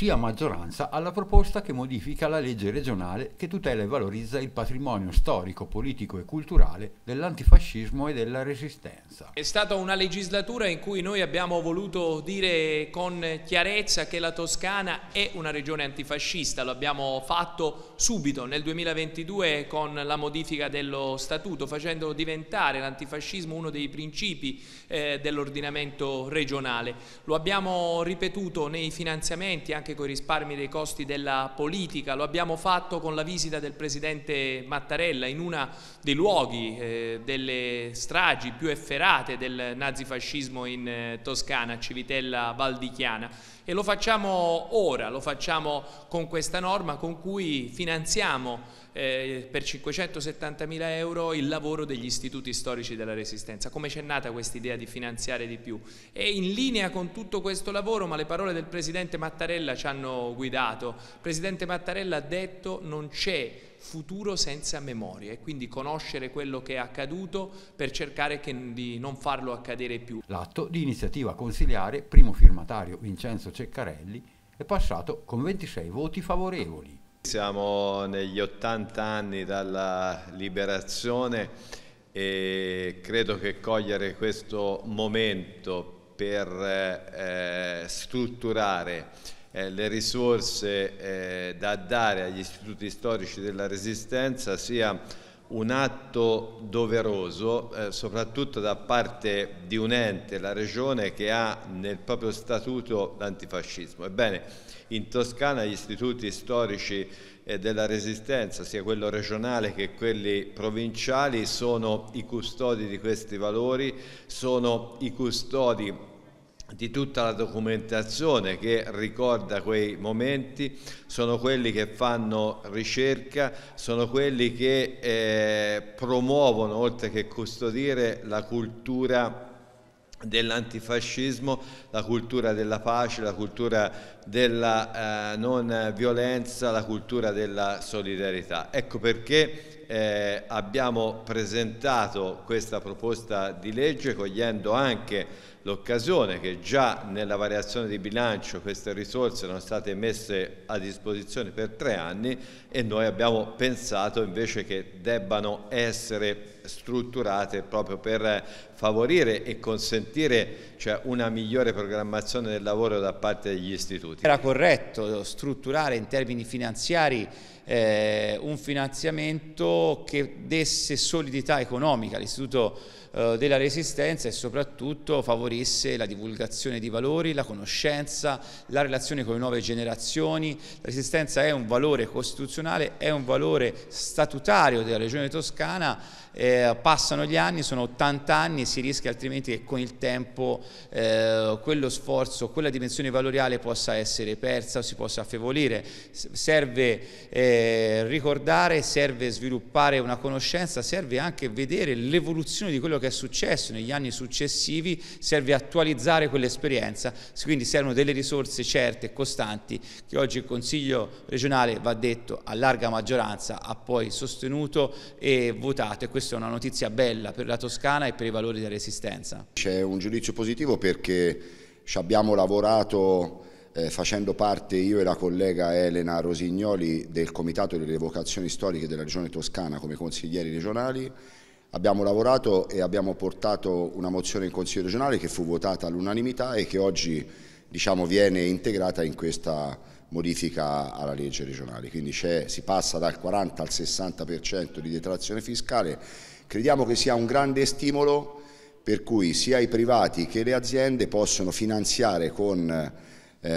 sia maggioranza alla proposta che modifica la legge regionale che tutela e valorizza il patrimonio storico, politico e culturale dell'antifascismo e della resistenza. È stata una legislatura in cui noi abbiamo voluto dire con chiarezza che la Toscana è una regione antifascista, lo abbiamo fatto subito nel 2022 con la modifica dello statuto facendo diventare l'antifascismo uno dei principi eh, dell'ordinamento regionale. Lo abbiamo ripetuto nei finanziamenti anche anche con i risparmi dei costi della politica, lo abbiamo fatto con la visita del Presidente Mattarella in uno dei luoghi eh, delle stragi più efferate del nazifascismo in eh, Toscana, Civitella Valdichiana e lo facciamo ora, lo facciamo con questa norma con cui finanziamo eh, per mila euro il lavoro degli istituti storici della Resistenza. Come c'è nata questa idea di finanziare di più? E in linea con tutto questo lavoro, ma le parole del Presidente Mattarella ci hanno guidato, il Presidente Mattarella ha detto non c'è futuro senza memoria e quindi conoscere quello che è accaduto per cercare che, di non farlo accadere più. L'atto di iniziativa consiliare, primo firmatario Vincenzo Ceccarelli è passato con 26 voti favorevoli. Siamo negli 80 anni dalla liberazione e credo che cogliere questo momento per eh, strutturare eh, le risorse eh, da dare agli istituti storici della Resistenza sia un atto doveroso, eh, soprattutto da parte di un ente, la Regione, che ha nel proprio statuto l'antifascismo. Ebbene, in Toscana gli istituti storici eh, della Resistenza, sia quello regionale che quelli provinciali, sono i custodi di questi valori, sono i custodi di tutta la documentazione che ricorda quei momenti, sono quelli che fanno ricerca, sono quelli che eh, promuovono, oltre che custodire, la cultura dell'antifascismo, la cultura della pace, la cultura della eh, non violenza, la cultura della solidarietà. Ecco perché eh, abbiamo presentato questa proposta di legge cogliendo anche l'occasione che già nella variazione di bilancio queste risorse erano state messe a disposizione per tre anni e noi abbiamo pensato invece che debbano essere strutturate proprio per favorire e consentire cioè, una migliore programmazione del lavoro da parte degli istituti. Era corretto strutturare in termini finanziari eh, un finanziamento che desse solidità economica all'Istituto eh, della Resistenza e soprattutto favorisse la divulgazione di valori, la conoscenza, la relazione con le nuove generazioni. La Resistenza è un valore costituzionale, è un valore statutario della Regione Toscana eh, passano gli anni, sono 80 anni e si rischia altrimenti che con il tempo eh, quello sforzo, quella dimensione valoriale possa essere persa o si possa affievolire. Serve eh, ricordare, serve sviluppare una conoscenza, serve anche vedere l'evoluzione di quello che è successo negli anni successivi, serve attualizzare quell'esperienza, quindi servono delle risorse certe e costanti che oggi il Consiglio regionale, va detto, a larga maggioranza ha poi sostenuto e votato e questo questa è una notizia bella per la Toscana e per i valori della resistenza. C'è un giudizio positivo perché ci abbiamo lavorato eh, facendo parte io e la collega Elena Rosignoli del Comitato delle Evocazioni Storiche della Regione Toscana come consiglieri regionali. Abbiamo lavorato e abbiamo portato una mozione in Consiglio regionale che fu votata all'unanimità e che oggi diciamo, viene integrata in questa modifica alla legge regionale, quindi si passa dal 40 al 60% di detrazione fiscale, crediamo che sia un grande stimolo per cui sia i privati che le aziende possono finanziare con eh,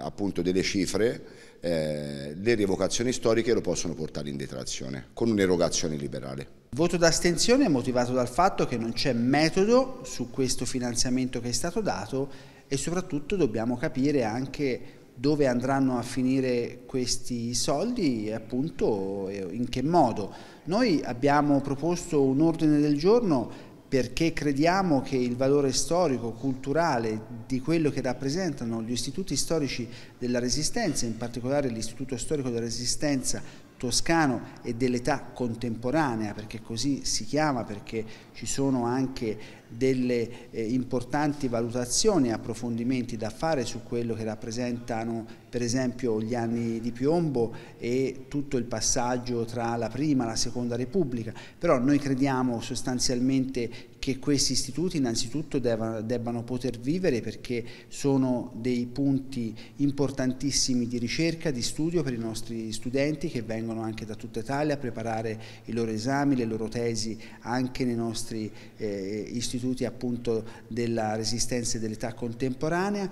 appunto delle cifre eh, le rievocazioni storiche e lo possono portare in detrazione con un'erogazione liberale. voto d'astensione è motivato dal fatto che non c'è metodo su questo finanziamento che è stato dato e soprattutto dobbiamo capire anche dove andranno a finire questi soldi e appunto in che modo. Noi abbiamo proposto un ordine del giorno perché crediamo che il valore storico, culturale di quello che rappresentano gli istituti storici della Resistenza, in particolare l'Istituto Storico della Resistenza toscano e dell'età contemporanea, perché così si chiama, perché ci sono anche delle eh, importanti valutazioni e approfondimenti da fare su quello che rappresentano per esempio gli anni di Piombo e tutto il passaggio tra la prima e la seconda repubblica, però noi crediamo sostanzialmente che questi istituti innanzitutto debbano, debbano poter vivere perché sono dei punti importantissimi di ricerca, di studio per i nostri studenti che vengono anche da tutta Italia a preparare i loro esami, le loro tesi anche nei nostri eh, istituti appunto della resistenza e dell'età contemporanea.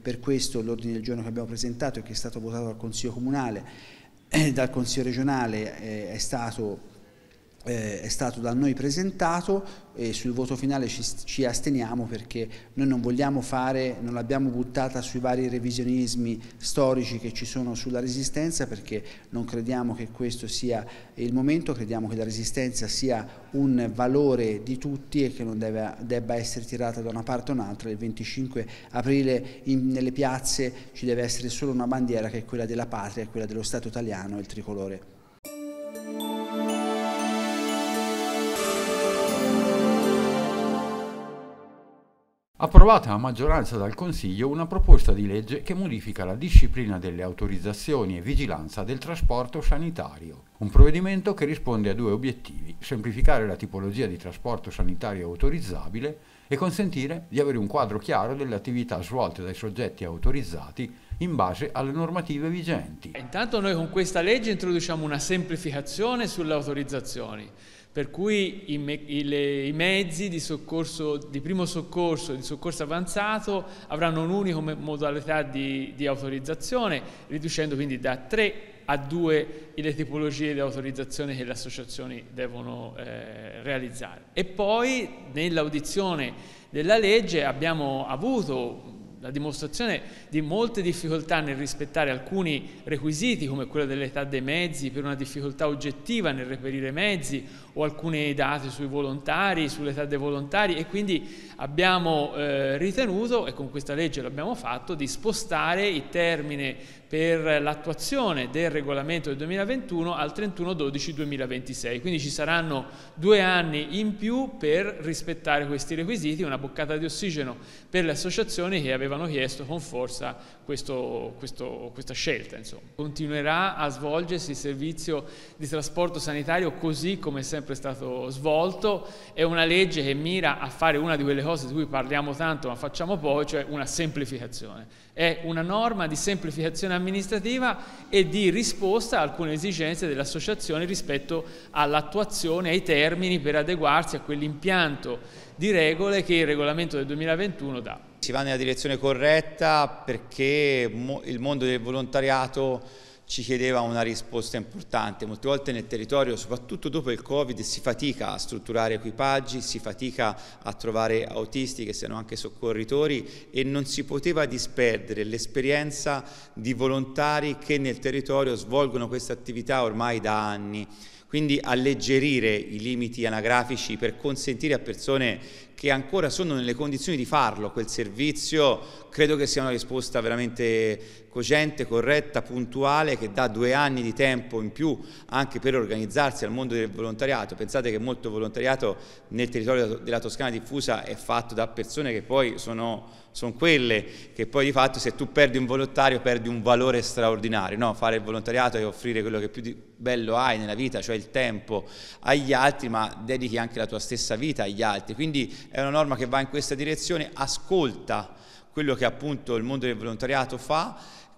per questo l'ordine del giorno che abbiamo presentato e che è stato votato dal Consiglio Comunale, eh, dal Consiglio regionale eh, è stato eh, è stato da noi presentato e sul voto finale ci, ci, asteniamo perché noi non vogliamo fare, non l'abbiamo buttata sui vari revisionismi storici che ci sono sulla resistenza perché non crediamo che questo sia il momento, crediamo che la resistenza sia un valore di tutti e che non deve, debba essere tirata da una parte o un'altra. Il 25 aprile in, nelle piazze ci deve essere solo una bandiera che è quella della patria, quella dello Stato italiano, il tricolore. approvata a maggioranza dal Consiglio una proposta di legge che modifica la disciplina delle autorizzazioni e vigilanza del trasporto sanitario. Un provvedimento che risponde a due obiettivi, semplificare la tipologia di trasporto sanitario autorizzabile e consentire di avere un quadro chiaro delle attività svolte dai soggetti autorizzati in base alle normative vigenti. Intanto noi con questa legge introduciamo una semplificazione sulle autorizzazioni per cui i, me, i, le, i mezzi di, soccorso, di primo soccorso, e di soccorso avanzato avranno un'unica modalità di, di autorizzazione, riducendo quindi da tre a due le tipologie di autorizzazione che le associazioni devono eh, realizzare. E poi nell'audizione della legge abbiamo avuto la dimostrazione di molte difficoltà nel rispettare alcuni requisiti come quello dell'età dei mezzi per una difficoltà oggettiva nel reperire mezzi o alcune date sui volontari, sull'età dei volontari e quindi abbiamo eh, ritenuto e con questa legge l'abbiamo fatto di spostare il termine per l'attuazione del regolamento del 2021 al 31-12-2026, quindi ci saranno due anni in più per rispettare questi requisiti, una boccata di ossigeno per le associazioni che avevano avevano chiesto con forza questo, questo, questa scelta. Insomma. Continuerà a svolgersi il servizio di trasporto sanitario così come è sempre stato svolto, è una legge che mira a fare una di quelle cose di cui parliamo tanto ma facciamo poi, cioè una semplificazione. È una norma di semplificazione amministrativa e di risposta a alcune esigenze dell'associazione rispetto all'attuazione, ai termini per adeguarsi a quell'impianto di regole che il regolamento del 2021 dà. Si va nella direzione corretta perché il mondo del volontariato ci chiedeva una risposta importante. Molte volte nel territorio, soprattutto dopo il Covid, si fatica a strutturare equipaggi, si fatica a trovare autisti che siano anche soccorritori e non si poteva disperdere l'esperienza di volontari che nel territorio svolgono questa attività ormai da anni. Quindi alleggerire i limiti anagrafici per consentire a persone che ancora sono nelle condizioni di farlo quel servizio, credo che sia una risposta veramente cogente, corretta, puntuale, che dà due anni di tempo in più anche per organizzarsi al mondo del volontariato. Pensate che molto volontariato nel territorio della Toscana diffusa è fatto da persone che poi sono, sono quelle che poi di fatto se tu perdi un volontario perdi un valore straordinario, no? fare il volontariato è offrire quello che più di bello hai nella vita, cioè il tempo agli altri, ma dedichi anche la tua stessa vita agli altri. Quindi è una norma che va in questa direzione, ascolta quello che appunto il mondo del volontariato fa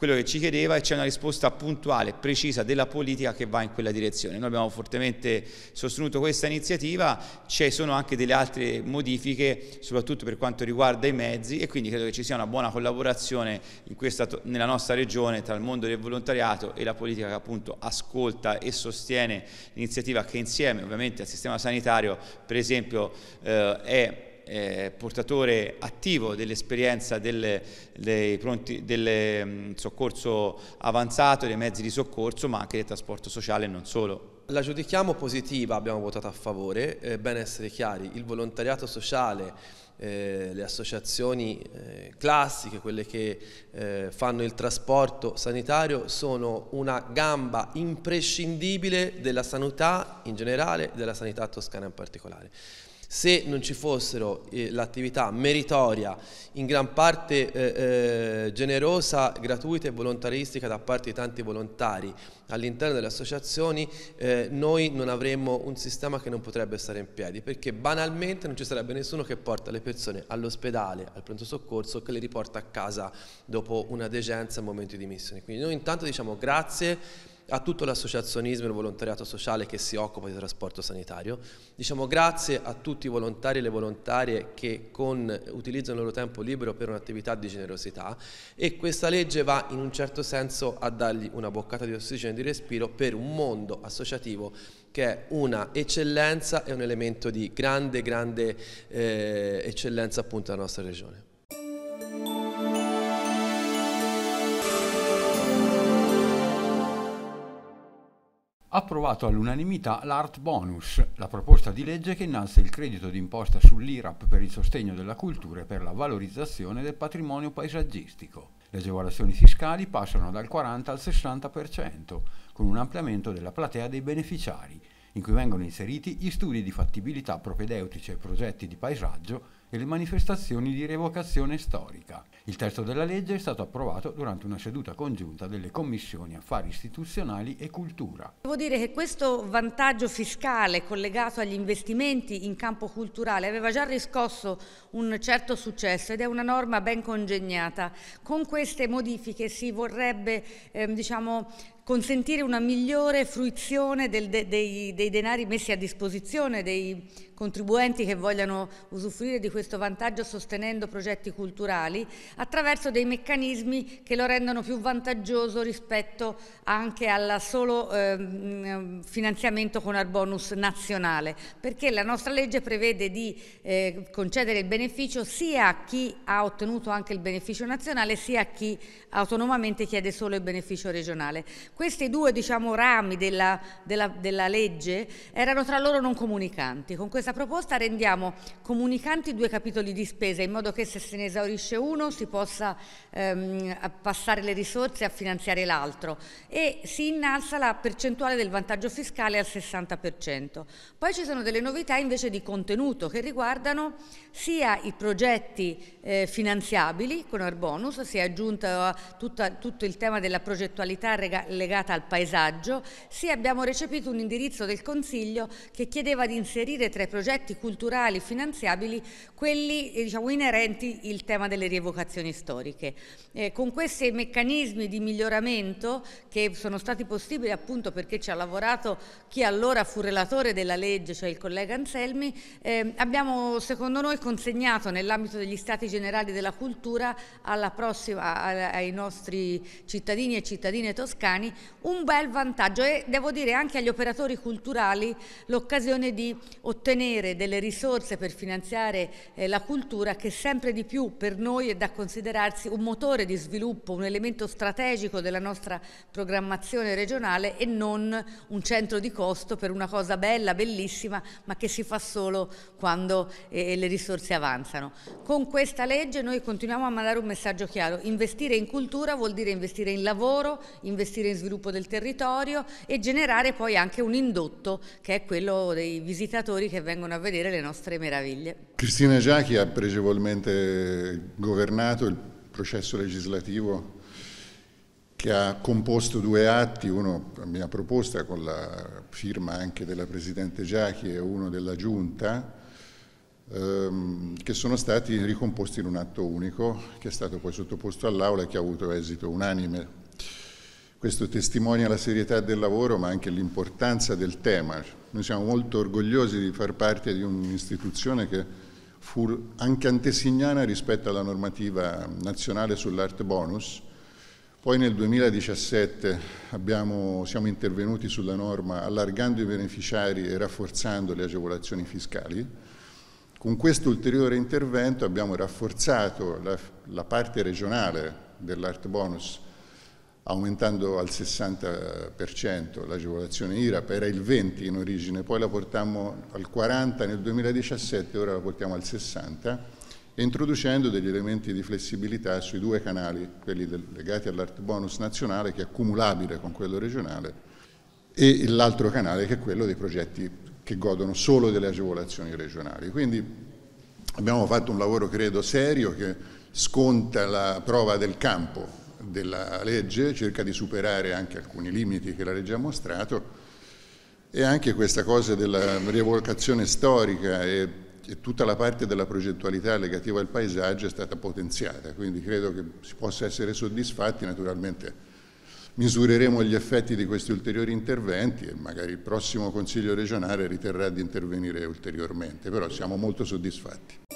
quello che ci chiedeva e c'è una risposta puntuale, precisa della politica che va in quella direzione. Noi abbiamo fortemente sostenuto questa iniziativa, ci sono anche delle altre modifiche, soprattutto per quanto riguarda i mezzi e quindi credo che ci sia una buona collaborazione questa, nella nostra regione tra il mondo del volontariato e la politica che appunto ascolta e sostiene l'iniziativa che insieme ovviamente al sistema sanitario per esempio eh, è eh, portatore attivo dell'esperienza del, del mh, mm, soccorso avanzato, dei mezzi di soccorso, ma anche del trasporto sociale e non solo. La giudichiamo positiva, abbiamo votato a favore, è eh, bene essere chiari, il volontariato sociale, eh, le associazioni eh, classiche, quelle che eh, fanno il trasporto sanitario, sono una gamba imprescindibile della sanità in generale e della sanità toscana in particolare. Se non ci fossero eh, l'attività meritoria, in gran parte eh, eh, generosa, gratuita e volontaristica da parte di tanti volontari all'interno delle associazioni, eh, noi non avremmo un sistema che non potrebbe stare in piedi, perché banalmente non ci sarebbe nessuno che porta le persone all'ospedale, al pronto soccorso, che le riporta a casa dopo una degenza in momento di missione. Quindi noi intanto diciamo grazie a tutto l'associazionismo e il volontariato sociale che si occupa di trasporto sanitario. Diciamo grazie a tutti i volontari e le volontarie che con, utilizzano il loro tempo libero per un'attività di generosità e questa legge va in un certo senso a dargli una boccata di ossigeno e di respiro per un mondo associativo che è una eccellenza e un elemento di grande, grande eh, eccellenza appunto della nostra regione. approvato all'unanimità l'Art Bonus, la proposta di legge che innalza il credito d'imposta sull'IRAP per il sostegno della cultura e per la valorizzazione del patrimonio paesaggistico. Le agevolazioni fiscali passano dal 40 al 60%, con un ampliamento della platea dei beneficiari, in cui vengono inseriti gli studi di fattibilità propedeutici ai progetti di paesaggio le manifestazioni di revocazione storica. Il testo della legge è stato approvato durante una seduta congiunta delle commissioni affari istituzionali e cultura. Devo dire che questo vantaggio fiscale collegato agli investimenti in campo culturale aveva già riscosso un certo successo ed è una norma ben congegnata. Con queste modifiche si vorrebbe ehm, diciamo, consentire una migliore fruizione del, de, dei, dei, denari messi a disposizione dei contribuenti che vogliano usufruire di questo vantaggio sostenendo progetti culturali attraverso dei meccanismi che lo rendano più vantaggioso rispetto anche al solo eh, finanziamento con Arbonus nazionale perché la nostra legge prevede di eh, concedere il beneficio sia a chi ha ottenuto anche il beneficio nazionale sia a chi autonomamente chiede solo il beneficio regionale. Questi due diciamo, rami della, della, della legge erano tra loro non comunicanti. Con questa proposta rendiamo comunicanti due capitoli di spesa in modo che se se ne esaurisce uno si possa ehm, passare le risorse a finanziare l'altro e si innalza la percentuale del vantaggio fiscale al 60%. Poi ci sono delle novità invece di contenuto che riguardano sia i progetti eh, finanziabili con il si è aggiunto tutta, tutto il tema della progettualità legata legata al paesaggio, sì abbiamo recepito un indirizzo del Consiglio che chiedeva di inserire tra i progetti culturali finanziabili quelli eh, diciamo, inerenti il tema delle rievocazioni storiche. Eh, con questi meccanismi di miglioramento che sono stati possibili appunto perché ci ha lavorato chi allora fu relatore della legge, cioè il collega Anselmi, eh, abbiamo secondo noi consegnato nell'ambito degli stati generali della cultura alla prossima, ai nostri cittadini e cittadine toscani un bel vantaggio e devo dire anche agli operatori culturali l'occasione di ottenere delle risorse per finanziare eh, la cultura che sempre di più per noi è da considerarsi un motore di sviluppo, un elemento strategico della nostra programmazione regionale e non un centro di costo per una cosa bella, bellissima, ma che si fa solo quando eh, le risorse avanzano. Con questa legge noi continuiamo a mandare un messaggio chiaro, investire in cultura vuol dire investire in lavoro, investire in sviluppo del territorio e generare poi anche un indotto che è quello dei visitatori che vengono a vedere le nostre meraviglie. Cristina Giachi ha pregevolmente governato il processo legislativo che ha composto due atti, uno a mia proposta con la firma anche della Presidente Giachi e uno della Giunta, ehm, che sono stati ricomposti in un atto unico che è stato poi sottoposto all'Aula e che ha avuto esito unanime questo testimonia la serietà del lavoro ma anche l'importanza del tema. Noi siamo molto orgogliosi di far parte di un'istituzione che fu anche antesignana rispetto alla normativa nazionale sull'art bonus. Poi nel 2017 abbiamo, siamo intervenuti sulla norma allargando i beneficiari e rafforzando le agevolazioni fiscali. Con questo ulteriore intervento abbiamo rafforzato la, la parte regionale dell'art bonus aumentando al 60% l'agevolazione IRAP, era il 20% in origine, poi la portammo al 40% nel 2017, ora la portiamo al 60%, introducendo degli elementi di flessibilità sui due canali, quelli legati all'art bonus nazionale che è accumulabile con quello regionale e l'altro canale che è quello dei progetti che godono solo delle agevolazioni regionali. Quindi abbiamo fatto un lavoro credo serio che sconta la prova del campo della legge, cerca di superare anche alcuni limiti che la legge ha mostrato e anche questa cosa della rievocazione storica e, e tutta la parte della progettualità legativa al paesaggio è stata potenziata, quindi credo che si possa essere soddisfatti naturalmente. Misureremo gli effetti di questi ulteriori interventi e magari il prossimo Consiglio regionale riterrà di intervenire ulteriormente, però siamo molto soddisfatti.